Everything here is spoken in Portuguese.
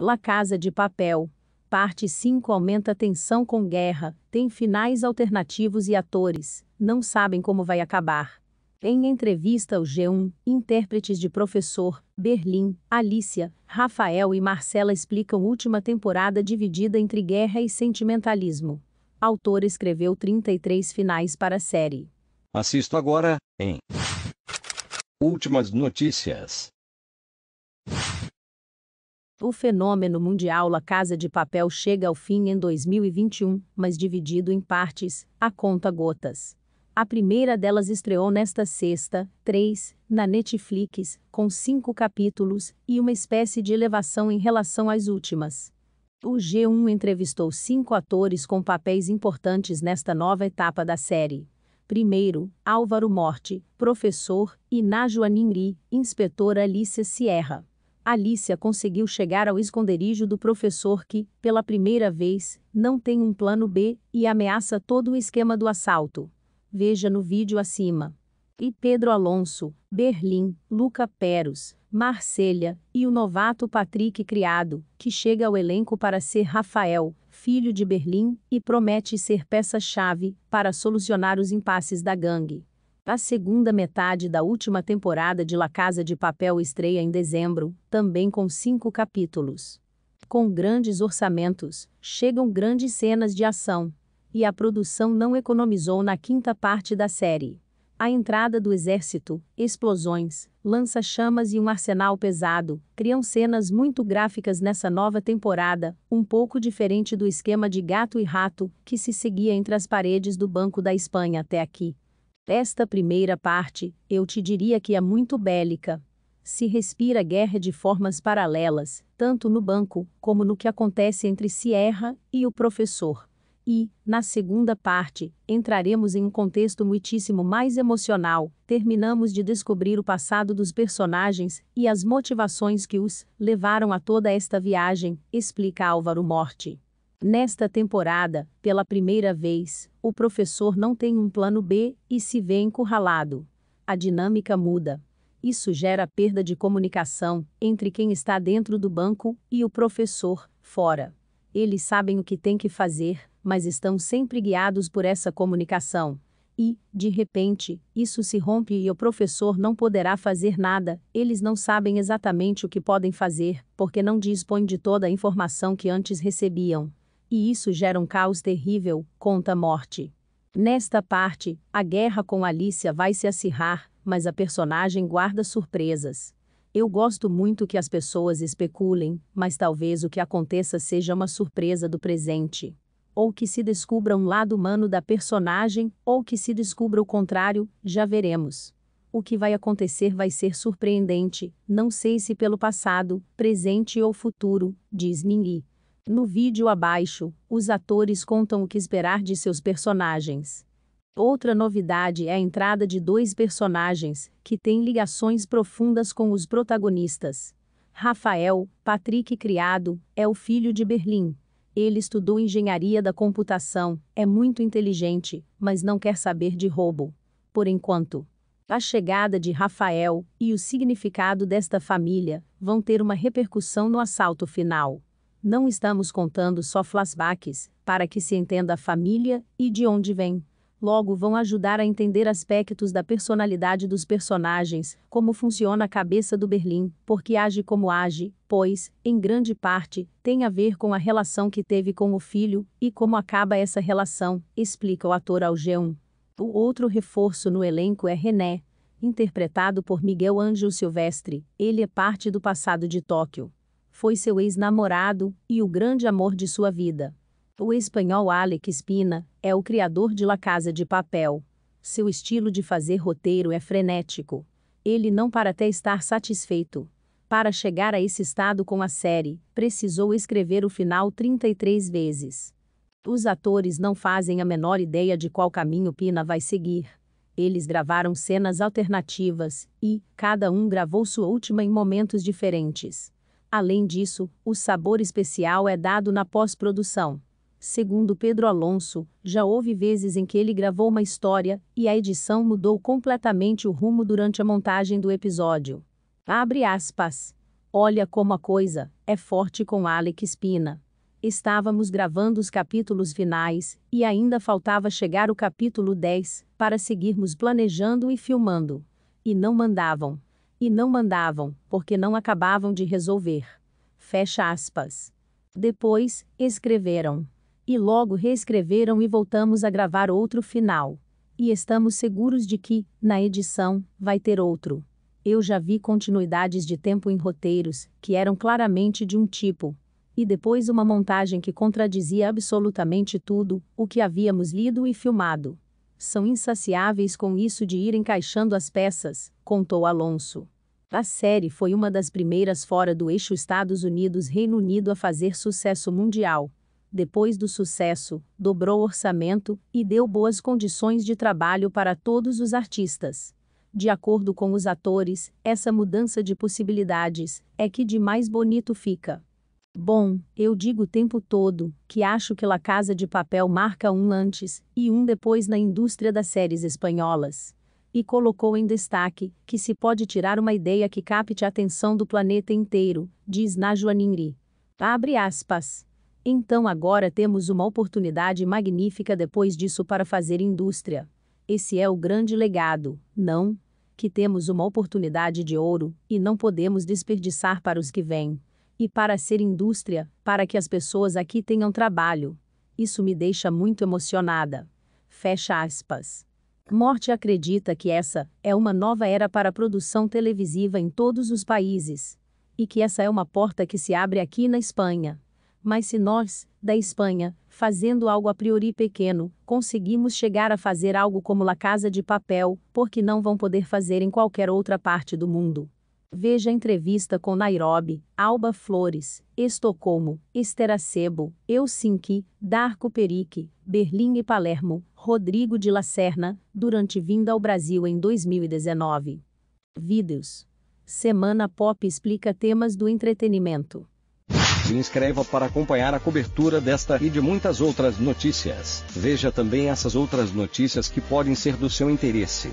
La Casa de Papel. Parte 5 aumenta tensão com guerra, tem finais alternativos e atores, não sabem como vai acabar. Em entrevista ao G1, intérpretes de Professor, Berlim, Alicia, Rafael e Marcela explicam última temporada dividida entre guerra e sentimentalismo. Autor escreveu 33 finais para a série. Assisto agora, em Últimas notícias. O fenômeno mundial La Casa de Papel chega ao fim em 2021, mas dividido em partes, a conta gotas. A primeira delas estreou nesta sexta, 3, na Netflix, com cinco capítulos e uma espécie de elevação em relação às últimas. O G1 entrevistou cinco atores com papéis importantes nesta nova etapa da série. Primeiro, Álvaro Morte, professor, e Najwa Nimri, inspetora Alice Sierra. Alicia conseguiu chegar ao esconderijo do professor que, pela primeira vez, não tem um plano B e ameaça todo o esquema do assalto. Veja no vídeo acima. E Pedro Alonso, Berlim, Luca Peros, Marselha e o novato Patrick Criado, que chega ao elenco para ser Rafael, filho de Berlim, e promete ser peça-chave para solucionar os impasses da gangue. A segunda metade da última temporada de La Casa de Papel estreia em dezembro, também com cinco capítulos. Com grandes orçamentos, chegam grandes cenas de ação. E a produção não economizou na quinta parte da série. A entrada do exército, explosões, lança-chamas e um arsenal pesado criam cenas muito gráficas nessa nova temporada, um pouco diferente do esquema de gato e rato que se seguia entre as paredes do Banco da Espanha até aqui. Esta primeira parte, eu te diria que é muito bélica. Se respira guerra de formas paralelas, tanto no banco, como no que acontece entre Sierra e o professor. E, na segunda parte, entraremos em um contexto muitíssimo mais emocional, terminamos de descobrir o passado dos personagens e as motivações que os levaram a toda esta viagem, explica Álvaro Morte. Nesta temporada, pela primeira vez, o professor não tem um plano B e se vê encurralado. A dinâmica muda. Isso gera perda de comunicação entre quem está dentro do banco e o professor, fora. Eles sabem o que têm que fazer, mas estão sempre guiados por essa comunicação. E, de repente, isso se rompe e o professor não poderá fazer nada, eles não sabem exatamente o que podem fazer, porque não dispõem de toda a informação que antes recebiam e isso gera um caos terrível, conta Morte. Nesta parte, a guerra com Alicia vai se acirrar, mas a personagem guarda surpresas. Eu gosto muito que as pessoas especulem, mas talvez o que aconteça seja uma surpresa do presente. Ou que se descubra um lado humano da personagem, ou que se descubra o contrário, já veremos. O que vai acontecer vai ser surpreendente, não sei se pelo passado, presente ou futuro, diz Ningyi. No vídeo abaixo, os atores contam o que esperar de seus personagens. Outra novidade é a entrada de dois personagens, que têm ligações profundas com os protagonistas. Rafael, Patrick Criado, é o filho de Berlim. Ele estudou engenharia da computação, é muito inteligente, mas não quer saber de roubo. Por enquanto, a chegada de Rafael e o significado desta família vão ter uma repercussão no assalto final. Não estamos contando só flashbacks, para que se entenda a família e de onde vem. Logo, vão ajudar a entender aspectos da personalidade dos personagens, como funciona a cabeça do Berlim, porque age como age, pois, em grande parte, tem a ver com a relação que teve com o filho e como acaba essa relação, explica o ator Algeon. O outro reforço no elenco é René, interpretado por Miguel Ângelo Silvestre, ele é parte do passado de Tóquio foi seu ex-namorado e o grande amor de sua vida. O espanhol Alex Pina é o criador de La Casa de Papel. Seu estilo de fazer roteiro é frenético. Ele não para até estar satisfeito. Para chegar a esse estado com a série, precisou escrever o final 33 vezes. Os atores não fazem a menor ideia de qual caminho Pina vai seguir. Eles gravaram cenas alternativas e cada um gravou sua última em momentos diferentes. Além disso, o sabor especial é dado na pós-produção. Segundo Pedro Alonso, já houve vezes em que ele gravou uma história e a edição mudou completamente o rumo durante a montagem do episódio. Abre aspas. Olha como a coisa é forte com Alec Espina. Estávamos gravando os capítulos finais e ainda faltava chegar o capítulo 10 para seguirmos planejando e filmando. E não mandavam. E não mandavam, porque não acabavam de resolver. Fecha aspas. Depois, escreveram. E logo reescreveram e voltamos a gravar outro final. E estamos seguros de que, na edição, vai ter outro. Eu já vi continuidades de tempo em roteiros, que eram claramente de um tipo, e depois uma montagem que contradizia absolutamente tudo o que havíamos lido e filmado. São insaciáveis com isso de ir encaixando as peças, contou Alonso. A série foi uma das primeiras fora do eixo Estados Unidos-Reino Unido a fazer sucesso mundial. Depois do sucesso, dobrou o orçamento e deu boas condições de trabalho para todos os artistas. De acordo com os atores, essa mudança de possibilidades é que de mais bonito fica. Bom, eu digo o tempo todo que acho que La Casa de Papel marca um antes e um depois na indústria das séries espanholas. E colocou em destaque que se pode tirar uma ideia que capte a atenção do planeta inteiro, diz Najwa Ningri. Abre aspas. Então agora temos uma oportunidade magnífica depois disso para fazer indústria. Esse é o grande legado, não? Que temos uma oportunidade de ouro e não podemos desperdiçar para os que vêm e para ser indústria, para que as pessoas aqui tenham trabalho. Isso me deixa muito emocionada. Fecha aspas. Morte acredita que essa é uma nova era para a produção televisiva em todos os países. E que essa é uma porta que se abre aqui na Espanha. Mas se nós, da Espanha, fazendo algo a priori pequeno, conseguimos chegar a fazer algo como La Casa de Papel, porque não vão poder fazer em qualquer outra parte do mundo. Veja entrevista com Nairobi, Alba Flores, Estocolmo, Esteracebo, Helsinki, Darko Peric, Berlim e Palermo, Rodrigo de Lacerna, durante vinda ao Brasil em 2019. Vídeos. Semana Pop explica temas do entretenimento. Se inscreva para acompanhar a cobertura desta e de muitas outras notícias. Veja também essas outras notícias que podem ser do seu interesse.